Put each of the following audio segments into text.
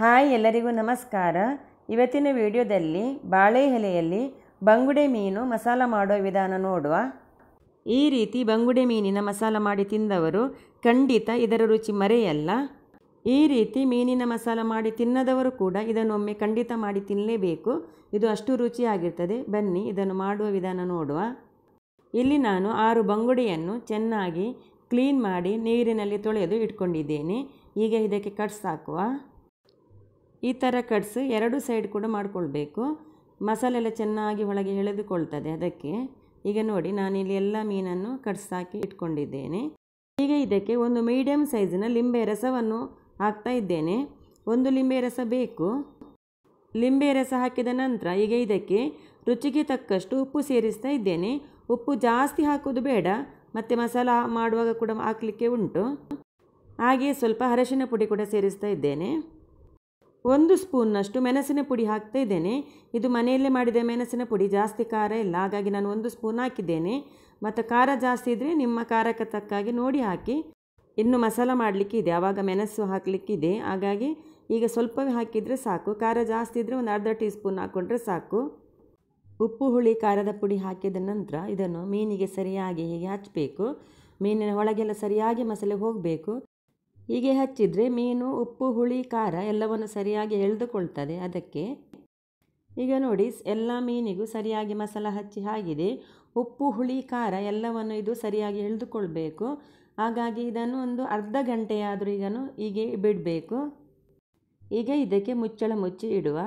hi ಎಲ್ಲರಿಗೂ ನಮಸ್ಕಾರ ಇವತ್ತಿನ ವಿಡಿಯೋದಲ್ಲಿ ಬಾಳೆ ಎಲೆಯಲ್ಲಿ ಬಂಗುಡೆ ಮೀನು ಮಸಾಲ ಮಾಡುವ ವಿಧಾನ ನೋಡುವ ಈ ರೀತಿ ಬಂಗುಡೆ ಮೀನಿನ ಮಸಾಲ ಮಾಡಿ ತಿಂದವರು ಖಂಡಿತ ಇದರ ರುಚಿ ಮರೆಯಲ್ಲ ಈ ರೀತಿ ಮೀನಿನ ಮಸಾಲ ಮಾಡಿ ತಿನ್ನದವರು ಕೂಡ ಇದನ್ನೊಮ್ಮೆ ಖಂಡಿತ ಮಾಡಿ ತಿನ್ನಲೇಬೇಕು ಇದು ಅಷ್ಟು ರುಚಿಯಾಗಿರ್ತದೆ ಬನ್ನಿ ಇದನ್ನು ಮಾಡುವ ವಿಧಾನ ನೋಡುವ ಇಲ್ಲಿ ನಾನು ಆರು ಬಂಗುಡೆಯನ್ನು ಚೆನ್ನಾಗಿ ಕ್ಲೀನ್ ಮಾಡಿ ನೀರಿನಲ್ಲಿ ತೊಳೆದು ಇಟ್ಕೊಂಡಿದ್ದೇನೆ ಈಗ ಇದಕ್ಕೆ ಕಟ್ ಸಾಕುವ ಈ ಥರ ಕಟ್ಸ್ ಎರಡು ಸೈಡ್ ಕೂಡ ಮಾಡಿಕೊಳ್ಬೇಕು ಮಸಾಲೆ ಎಲ್ಲ ಚೆನ್ನಾಗಿ ಒಳಗೆ ಎಳೆದುಕೊಳ್ತದೆ ಅದಕ್ಕೆ ಈಗ ನೋಡಿ ನಾನಿಲ್ಲಿ ಎಲ್ಲ ಮೀನನ್ನು ಕಟ್ಸ್ ಹಾಕಿ ಇಟ್ಕೊಂಡಿದ್ದೇನೆ ಈಗ ಇದಕ್ಕೆ ಒಂದು ಮೀಡಿಯಮ್ ಸೈಜಿನ ಲಿಂಬೆ ರಸವನ್ನು ಹಾಕ್ತಾ ಇದ್ದೇನೆ ಒಂದು ಲಿಂಬೆ ರಸ ಬೇಕು ಲಿಂಬೆ ರಸ ಹಾಕಿದ ನಂತರ ಈಗ ಇದಕ್ಕೆ ರುಚಿಗೆ ತಕ್ಕಷ್ಟು ಉಪ್ಪು ಸೇರಿಸ್ತಾ ಇದ್ದೇನೆ ಉಪ್ಪು ಜಾಸ್ತಿ ಹಾಕೋದು ಬೇಡ ಮತ್ತು ಮಸಾಲ ಮಾಡುವಾಗ ಕೂಡ ಹಾಕಲಿಕ್ಕೆ ಉಂಟು ಹಾಗೆಯೇ ಸ್ವಲ್ಪ ಅರಶಿನ ಪುಡಿ ಕೂಡ ಸೇರಿಸ್ತಾ ಇದ್ದೇನೆ ಒಂದು ಸ್ಪೂನ್ನಷ್ಟು ಮೆಣಸಿನ ಪುಡಿ ಹಾಕ್ತಾ ಇದ್ದೇನೆ ಇದು ಮನೆಯಲ್ಲೇ ಮಾಡಿದ ಮೆಣಸಿನ ಪುಡಿ ಜಾಸ್ತಿ ಖಾರ ಇಲ್ಲ ಹಾಗಾಗಿ ನಾನು ಒಂದು ಸ್ಪೂನ್ ಹಾಕಿದ್ದೇನೆ ಮತ್ತು ಖಾರ ಜಾಸ್ತಿ ಇದ್ದರೆ ನಿಮ್ಮ ಖಾರಕ್ಕೆ ತಕ್ಕಾಗಿ ನೋಡಿ ಹಾಕಿ ಇನ್ನು ಮಸಾಲ ಮಾಡಲಿಕ್ಕೆ ಇದೆ ಆವಾಗ ಮೆಣಸು ಹಾಕಲಿಕ್ಕಿದೆ ಹಾಗಾಗಿ ಈಗ ಸ್ವಲ್ಪವೇ ಹಾಕಿದರೆ ಸಾಕು ಖಾರ ಜಾಸ್ತಿ ಇದ್ದರೆ ಒಂದು ಅರ್ಧ ಟೀ ಸ್ಪೂನ್ ಹಾಕ್ಕೊಂಡ್ರೆ ಸಾಕು ಉಪ್ಪು ಹುಳಿ ಖಾರದ ಪುಡಿ ಹಾಕಿದ ನಂತರ ಇದನ್ನು ಮೀನಿಗೆ ಸರಿಯಾಗಿ ಹೀಗೆ ಹಚ್ಚಬೇಕು ಮೀನಿನ ಒಳಗೆಲ್ಲ ಸರಿಯಾಗಿ ಮಸಾಲೆ ಹೋಗಬೇಕು ಹೀಗೆ ಹಚ್ಚಿದರೆ ಮೀನು ಉಪ್ಪು ಹುಳಿ ಖಾರ ಎಲ್ಲವನ್ನು ಸರಿಯಾಗಿ ಎಳೆದುಕೊಳ್ತದೆ ಅದಕ್ಕೆ ಈಗ ನೋಡಿ ಎಲ್ಲ ಮೀನಿಗೂ ಸರಿಯಾಗಿ ಮಸಾಲ ಹಚ್ಚಿ ಆಗಿದೆ ಉಪ್ಪು ಹುಳಿ ಖಾರ ಎಲ್ಲವನ್ನು ಇದು ಸರಿಯಾಗಿ ಎಳೆದುಕೊಳ್ಬೇಕು ಹಾಗಾಗಿ ಇದನ್ನು ಒಂದು ಅರ್ಧ ಗಂಟೆಯಾದರೂ ಈಗ ಹೀಗೆ ಬಿಡಬೇಕು ಈಗ ಇದಕ್ಕೆ ಮುಚ್ಚಳ ಮುಚ್ಚಿ ಇಡುವ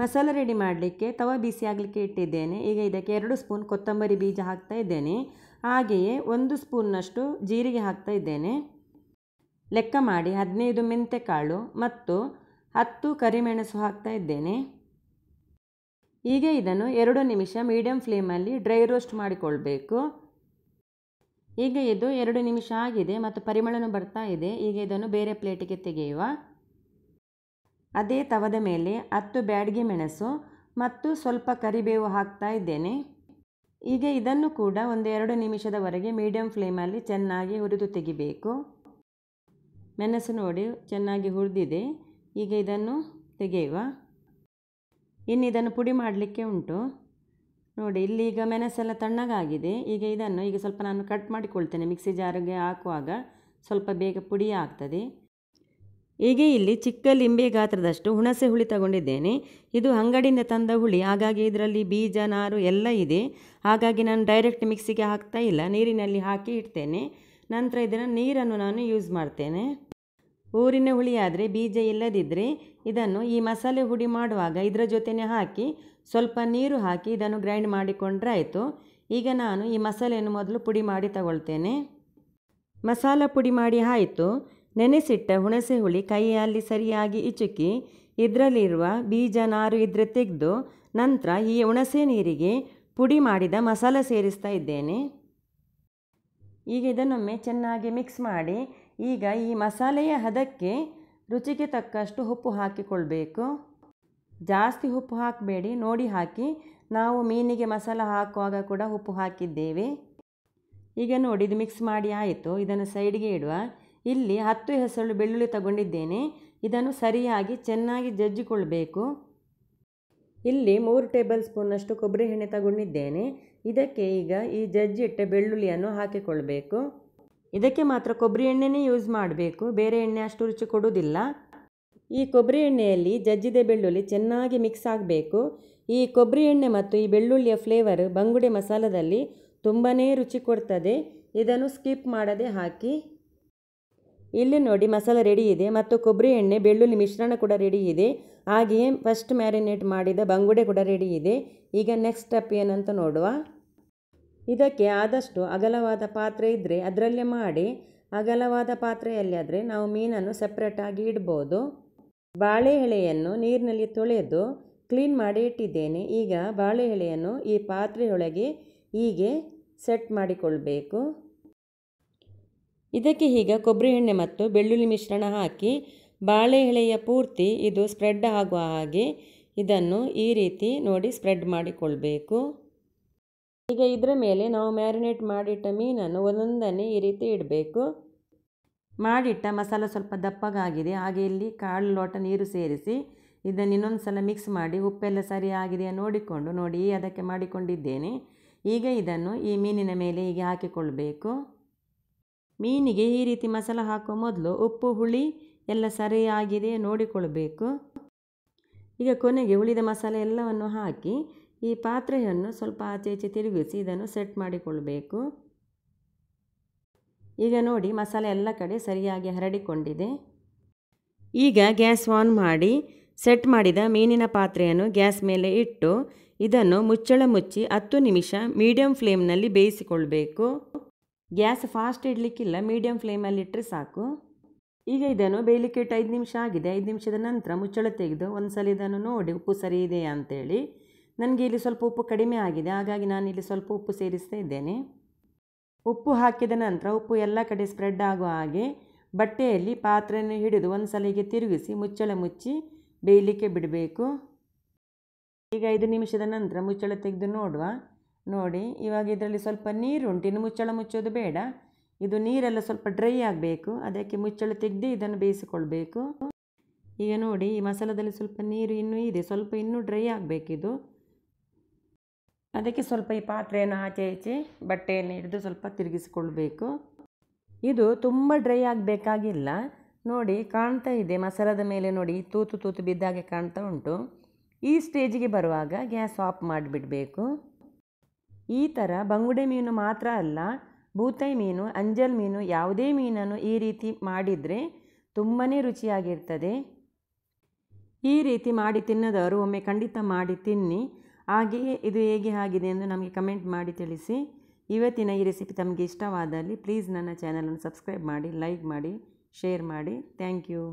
ಮಸಾಲೆ ರೆಡಿ ಮಾಡಲಿಕ್ಕೆ ತವ ಬಿಸಿ ಆಗಲಿಕ್ಕೆ ಇಟ್ಟಿದ್ದೇನೆ ಈಗ ಇದಕ್ಕೆ ಎರಡು ಸ್ಪೂನ್ ಕೊತ್ತಂಬರಿ ಬೀಜ ಹಾಕ್ತಾ ಇದ್ದೇನೆ ಹಾಗೆಯೇ ಒಂದು ಸ್ಪೂನ್ನಷ್ಟು ಜೀರಿಗೆ ಹಾಕ್ತಾ ಇದ್ದೇನೆ ಲೆಕ್ಕ ಮಾಡಿ ಹದಿನೈದು ಕಾಳು ಮತ್ತು ಹತ್ತು ಕರಿಮೆಣಸು ಹಾಕ್ತಾ ಇದ್ದೇನೆ ಈಗ ಇದನ್ನು ಎರಡು ನಿಮಿಷ ಮೀಡಿಯಂ ಫ್ಲೇಮಲ್ಲಿ ಡ್ರೈ ರೋಸ್ಟ್ ಮಾಡಿಕೊಳ್ಬೇಕು ಈಗ ಇದು ಎರಡು ನಿಮಿಷ ಆಗಿದೆ ಮತ್ತು ಪರಿಮಳನೂ ಬರ್ತಾ ಇದೆ ಈಗ ಇದನ್ನು ಬೇರೆ ಪ್ಲೇಟಿಗೆ ತೆಗೆಯುವ ಅದೇ ತವದ ಮೇಲೆ ಹತ್ತು ಬ್ಯಾಡಿಗೆ ಮೆಣಸು ಮತ್ತು ಸ್ವಲ್ಪ ಕರಿಬೇವು ಹಾಕ್ತಾ ಇದ್ದೇನೆ ಈಗ ಇದನ್ನು ಕೂಡ ಒಂದು ಎರಡು ನಿಮಿಷದವರೆಗೆ ಮೀಡಿಯಂ ಫ್ಲೇಮಲ್ಲಿ ಚೆನ್ನಾಗಿ ಹುರಿದು ತೆಗಿಬೇಕು ಮೆಣಸು ನೋಡಿ ಚೆನ್ನಾಗಿ ಹುರಿದಿದೆ ಈಗ ಇದನ್ನು ತೆಗೆಯುವ ಇನ್ನು ಇದನ್ನು ಪುಡಿ ಮಾಡಲಿಕ್ಕೆ ಉಂಟು ನೋಡಿ ಇಲ್ಲಿ ಈಗ ಮೆಣಸೆಲ್ಲ ತಣ್ಣಗಾಗಿದೆ ಈಗ ಇದನ್ನು ಈಗ ಸ್ವಲ್ಪ ನಾನು ಕಟ್ ಮಾಡಿಕೊಳ್ತೇನೆ ಮಿಕ್ಸಿ ಜಾರಿಗೆ ಹಾಕುವಾಗ ಸ್ವಲ್ಪ ಬೇಗ ಪುಡಿ ಆಗ್ತದೆ ಈಗ ಇಲ್ಲಿ ಚಿಕ್ಕ ಲಿಂಬೆ ಗಾತ್ರದಷ್ಟು ಹುಣಸೆ ಹುಳಿ ತಗೊಂಡಿದ್ದೇನೆ ಇದು ಅಂಗಡಿಯಿಂದ ತಂದ ಹುಳಿ ಹಾಗಾಗಿ ಇದರಲ್ಲಿ ಬೀಜ ನಾರು ಎಲ್ಲ ಇದೆ ಹಾಗಾಗಿ ನಾನು ಡೈರೆಕ್ಟ್ ಮಿಕ್ಸಿಗೆ ಹಾಕ್ತಾ ಇಲ್ಲ ನೀರಿನಲ್ಲಿ ಹಾಕಿ ಇಡ್ತೇನೆ ನಂತರ ಇದನ್ನು ನೀರನ್ನು ನಾನು ಯೂಸ್ ಮಾಡ್ತೇನೆ ಊರಿನ ಹುಳಿಯಾದರೆ ಬೀಜ ಇಲ್ಲದಿದ್ದರೆ ಇದನ್ನು ಈ ಮಸಾಲೆ ಹುಡಿ ಮಾಡುವಾಗ ಇದರ ಜೊತೆನೆ ಹಾಕಿ ಸ್ವಲ್ಪ ನೀರು ಹಾಕಿ ಇದನ್ನು ಗ್ರೈಂಡ್ ಮಾಡಿಕೊಂಡ್ರೆ ಆಯಿತು ಈಗ ನಾನು ಈ ಮಸಾಲೆಯನ್ನು ಮೊದಲು ಪುಡಿ ಮಾಡಿ ತಗೊಳ್ತೇನೆ ಮಸಾಲ ಪುಡಿ ಮಾಡಿ ಆಯಿತು ನೆನೆಸಿಟ್ಟ ಹುಣಸೆ ಹುಳಿ ಕೈಯಲ್ಲಿ ಸರಿಯಾಗಿ ಇಚುಕಿ ಇದರಲ್ಲಿರುವ ಬೀಜ ನಾರು ಇದ್ರೆ ತೆಗೆದು ನಂತರ ಈ ಹುಣಸೆ ನೀರಿಗೆ ಪುಡಿ ಮಾಡಿದ ಮಸಾಲ ಸೇರಿಸ್ತಾ ಇದ್ದೇನೆ ಈಗ ಇದನ್ನೊಮ್ಮೆ ಚೆನ್ನಾಗಿ ಮಿಕ್ಸ್ ಮಾಡಿ ಈಗ ಈ ಮಸಾಲೆಯ ಹದಕ್ಕೆ ರುಚಿಗೆ ತಕ್ಕಷ್ಟು ಉಪ್ಪು ಹಾಕಿಕೊಳ್ಬೇಕು ಜಾಸ್ತಿ ಉಪ್ಪು ಹಾಕಬೇಡಿ ನೋಡಿ ಹಾಕಿ ನಾವು ಮೀನಿಗೆ ಮಸಾಲ ಹಾಕುವಾಗ ಕೂಡ ಉಪ್ಪು ಹಾಕಿದ್ದೇವೆ ಈಗ ನೋಡಿ ಇದು ಮಿಕ್ಸ್ ಮಾಡಿ ಆಯಿತು ಇದನ್ನು ಸೈಡ್ಗೆ ಇಡುವ ಇಲ್ಲಿ ಹತ್ತು ಹೆಸರು ಬೆಳ್ಳುಳ್ಳಿ ತಗೊಂಡಿದ್ದೇನೆ ಇದನ್ನು ಸರಿಯಾಗಿ ಚೆನ್ನಾಗಿ ಜಜ್ಜಿಕೊಳ್ಬೇಕು ಇಲ್ಲಿ ಮೂರು ಟೇಬಲ್ ಸ್ಪೂನಷ್ಟು ಕೊಬ್ಬರಿ ಎಣ್ಣೆ ತಗೊಂಡಿದ್ದೇನೆ ಇದಕ್ಕೆ ಈಗ ಈ ಜಜ್ಜಿಟ್ಟ ಬೆಳ್ಳುಳ್ಳಿಯನ್ನು ಹಾಕಿಕೊಳ್ಬೇಕು ಇದಕ್ಕೆ ಮಾತ್ರ ಕೊಬ್ಬರಿ ಎಣ್ಣೆನೇ ಯೂಸ್ ಮಾಡಬೇಕು ಬೇರೆ ಎಣ್ಣೆ ಅಷ್ಟು ರುಚಿ ಕೊಡುವುದಿಲ್ಲ ಈ ಕೊಬ್ಬರಿ ಎಣ್ಣೆಯಲ್ಲಿ ಜಜ್ಜಿದೆ ಬೆಳ್ಳುಳ್ಳಿ ಚೆನ್ನಾಗಿ ಮಿಕ್ಸ್ ಆಗಬೇಕು ಈ ಕೊಬ್ಬರಿ ಎಣ್ಣೆ ಮತ್ತು ಈ ಬೆಳ್ಳುಳ್ಳಿಯ ಫ್ಲೇವರ್ ಬಂಗುಡೆ ಮಸಾಲದಲ್ಲಿ ತುಂಬಾ ರುಚಿ ಕೊಡ್ತದೆ ಇದನ್ನು ಸ್ಕಿಪ್ ಮಾಡದೆ ಹಾಕಿ ಇಲ್ಲಿ ನೋಡಿ ಮಸಾಲೆ ರೆಡಿ ಇದೆ ಮತ್ತು ಕೊಬ್ಬರಿ ಎಣ್ಣೆ ಬೆಳ್ಳುಳ್ಳಿ ಮಿಶ್ರಣ ಕೂಡ ರೆಡಿ ಇದೆ ಹಾಗೆಯೇ ಫಸ್ಟ್ ಮ್ಯಾರಿನೇಟ್ ಮಾಡಿದ ಬಂಗುಡೆ ಕೂಡ ರೆಡಿ ಇದೆ ಈಗ ನೆಕ್ಸ್ಟ್ ಸ್ಟೆಪ್ ಏನಂತ ನೋಡುವ ಇದಕ್ಕೆ ಆದಷ್ಟು ಅಗಲವಾದ ಪಾತ್ರೆ ಇದ್ದರೆ ಅದರಲ್ಲೇ ಮಾಡಿ ಅಗಲವಾದ ಪಾತ್ರೆಯಲ್ಲಿ ಆದರೆ ನಾವು ಮೀನನ್ನು ಸಪ್ರೇಟಾಗಿ ಇಡ್ಬೋದು ಬಾಳೆ ಎಳೆಯನ್ನು ನೀರಿನಲ್ಲಿ ತೊಳೆದು ಕ್ಲೀನ್ ಮಾಡಿ ಇಟ್ಟಿದ್ದೇನೆ ಈಗ ಬಾಳೆ ಎಳೆಯನ್ನು ಈ ಪಾತ್ರೆಯೊಳಗೆ ಹೀಗೆ ಸೆಟ್ ಮಾಡಿಕೊಳ್ಬೇಕು ಇದಕ್ಕೆ ಈಗ ಕೊಬ್ಬರಿ ಎಣ್ಣೆ ಮತ್ತು ಬೆಳ್ಳುಳ್ಳಿ ಮಿಶ್ರಣ ಹಾಕಿ ಬಾಳೆ ಎಳೆಯ ಪೂರ್ತಿ ಇದು ಸ್ಪ್ರೆಡ್ ಆಗುವ ಹಾಗೆ ಇದನ್ನು ಈ ರೀತಿ ನೋಡಿ ಸ್ಪ್ರೆಡ್ ಮಾಡಿಕೊಳ್ಬೇಕು ಈಗ ಇದರ ಮೇಲೆ ನಾವು ಮ್ಯಾರಿನೇಟ್ ಮಾಡಿಟ್ಟ ಮೀನನ್ನು ಒಂದೊಂದನ್ನೇ ಈ ರೀತಿ ಇಡಬೇಕು ಮಾಡಿಟ್ಟ ಮಸಾಲ ಸ್ವಲ್ಪ ದಪ್ಪಗಾಗಿದೆ ಹಾಗೆ ಇಲ್ಲಿ ಕಾಳು ಲೋಟ ನೀರು ಸೇರಿಸಿ ಇದನ್ನು ಇನ್ನೊಂದು ಸಲ ಮಿಕ್ಸ್ ಮಾಡಿ ಉಪ್ಪೆಲ್ಲ ಆಗಿದೆಯಾ ನೋಡಿಕೊಂಡು ನೋಡಿ ಅದಕ್ಕೆ ಮಾಡಿಕೊಂಡಿದ್ದೇನೆ ಈಗ ಇದನ್ನು ಈ ಮೀನಿನ ಮೇಲೆ ಹೀಗೆ ಹಾಕಿಕೊಳ್ಬೇಕು ಮೀನಿಗೆ ಈ ರೀತಿ ಮಸಾಲ ಹಾಕುವ ಮೊದಲು ಉಪ್ಪು ಹುಳಿ ಎಲ್ಲ ಸರಿಯಾಗಿದೆ ನೋಡಿಕೊಳ್ಬೇಕು ಈಗ ಕೊನೆಗೆ ಉಳಿದ ಮಸಾಲೆ ಎಲ್ಲವನ್ನು ಹಾಕಿ ಈ ಪಾತ್ರೆಯನ್ನು ಸ್ವಲ್ಪ ಆಚೆ ಈಚೆ ತಿರುಗಿಸಿ ಇದನ್ನು ಸೆಟ್ ಮಾಡಿಕೊಳ್ಬೇಕು ಈಗ ನೋಡಿ ಮಸಾಲೆ ಎಲ್ಲ ಕಡೆ ಸರಿಯಾಗಿ ಹರಡಿಕೊಂಡಿದೆ ಈಗ ಗ್ಯಾಸ್ ಆನ್ ಮಾಡಿ ಸೆಟ್ ಮಾಡಿದ ಮೀನಿನ ಪಾತ್ರೆಯನ್ನು ಗ್ಯಾಸ್ ಮೇಲೆ ಇಟ್ಟು ಇದನ್ನು ಮುಚ್ಚಳ ಮುಚ್ಚಿ ಹತ್ತು ನಿಮಿಷ ಮೀಡಿಯಂ ಫ್ಲೇಮ್ನಲ್ಲಿ ಬೇಯಿಸಿಕೊಳ್ಬೇಕು ಗ್ಯಾಸ್ ಫಾಸ್ಟ್ ಇಡಲಿಕ್ಕಿಲ್ಲ ಮೀಡಿಯಂ ಫ್ಲೇಮಲ್ಲಿ ಇಟ್ಟರೆ ಸಾಕು ಈಗ ಇದನ್ನು ಬೇಯಲಿಕ್ಕೆ ಇಟ್ಟು ಐದು ನಿಮಿಷ ಆಗಿದೆ ಐದು ನಿಮಿಷದ ನಂತರ ಮುಚ್ಚಳ ತೆಗೆದು ಒಂದು ಸಲ ಇದನ್ನು ನೋಡಿ ಉಪ್ಪು ಸರಿ ಇದೆಯಾ ಅಂತೇಳಿ ನನಗೆ ಇಲ್ಲಿ ಸ್ವಲ್ಪ ಉಪ್ಪು ಕಡಿಮೆ ಆಗಿದೆ ಹಾಗಾಗಿ ನಾನಿಲ್ಲಿ ಸ್ವಲ್ಪ ಉಪ್ಪು ಸೇರಿಸ್ತಾ ಇದ್ದೇನೆ ಉಪ್ಪು ಹಾಕಿದ ನಂತರ ಉಪ್ಪು ಎಲ್ಲ ಕಡೆ ಸ್ಪ್ರೆಡ್ ಆಗುವ ಹಾಗೆ ಬಟ್ಟೆಯಲ್ಲಿ ಪಾತ್ರೆಯನ್ನು ಹಿಡಿದು ಒಂದು ಸಲಿಗೆ ತಿರುಗಿಸಿ ಮುಚ್ಚಳ ಮುಚ್ಚಿ ಬೇಯಲಿಕ್ಕೆ ಬಿಡಬೇಕು ಈಗ ಐದು ನಿಮಿಷದ ನಂತರ ಮುಚ್ಚಳ ತೆಗೆದು ನೋಡುವ ನೋಡಿ ಇವಾಗ ಇದರಲ್ಲಿ ಸ್ವಲ್ಪ ನೀರುಂಟು ಇನ್ನು ಮುಚ್ಚಳ ಮುಚ್ಚೋದು ಬೇಡ ಇದು ನೀರೆಲ್ಲ ಸ್ವಲ್ಪ ಡ್ರೈ ಆಗಬೇಕು ಅದಕ್ಕೆ ಮುಚ್ಚಳ ತೆಗೆದು ಇದನ್ನು ಬೇಯಿಸಿಕೊಳ್ಬೇಕು ಈಗ ನೋಡಿ ಈ ಮಸಾಲದಲ್ಲಿ ಸ್ವಲ್ಪ ನೀರು ಇನ್ನೂ ಇದೆ ಸ್ವಲ್ಪ ಇನ್ನೂ ಡ್ರೈ ಆಗಬೇಕಿದು ಅದಕ್ಕೆ ಸ್ವಲ್ಪ ಈ ಪಾತ್ರೆಯನ್ನು ಆಚೆ ಈಚೆ ಬಟ್ಟೆಯನ್ನು ಹಿಡಿದು ಸ್ವಲ್ಪ ತಿರುಗಿಸಿಕೊಳ್ಬೇಕು ಇದು ತುಂಬ ಡ್ರೈ ಆಗಬೇಕಾಗಿಲ್ಲ ನೋಡಿ ಕಾಣ್ತಾ ಇದೆ ಮಸಾಲದ ಮೇಲೆ ನೋಡಿ ತೂತು ತೂತು ಬಿದ್ದಾಗೆ ಕಾಣ್ತಾ ಉಂಟು ಈ ಸ್ಟೇಜಿಗೆ ಬರುವಾಗ ಗ್ಯಾಸ್ ಆಫ್ ಮಾಡಿಬಿಡಬೇಕು ಈ ಥರ ಬಂಗುಡೆ ಮೀನು ಮಾತ್ರ ಅಲ್ಲ ಬೂತೈ ಮೀನು ಅಂಜಲ್ ಮೀನು ಯಾವುದೇ ಮೀನನ್ನು ಈ ರೀತಿ ಮಾಡಿದರೆ ತುಂಬಾ ರುಚಿಯಾಗಿರ್ತದೆ ಈ ರೀತಿ ಮಾಡಿ ತಿನ್ನದವರು ಒಮ್ಮೆ ಖಂಡಿತ ಮಾಡಿ ತಿನ್ನಿ ಹಾಗೆಯೇ ಇದು ಹೇಗೆ ಆಗಿದೆ ಎಂದು ನಮಗೆ ಕಮೆಂಟ್ ಮಾಡಿ ತಿಳಿಸಿ ಇವತ್ತಿನ ಈ ರೆಸಿಪಿ ತಮಗೆ ಇಷ್ಟವಾದಲ್ಲಿ ಪ್ಲೀಸ್ ನನ್ನ ಚಾನಲನ್ನು ಸಬ್ಸ್ಕ್ರೈಬ್ ಮಾಡಿ ಲೈಕ್ ಮಾಡಿ ಶೇರ್ ಮಾಡಿ ಥ್ಯಾಂಕ್ ಯು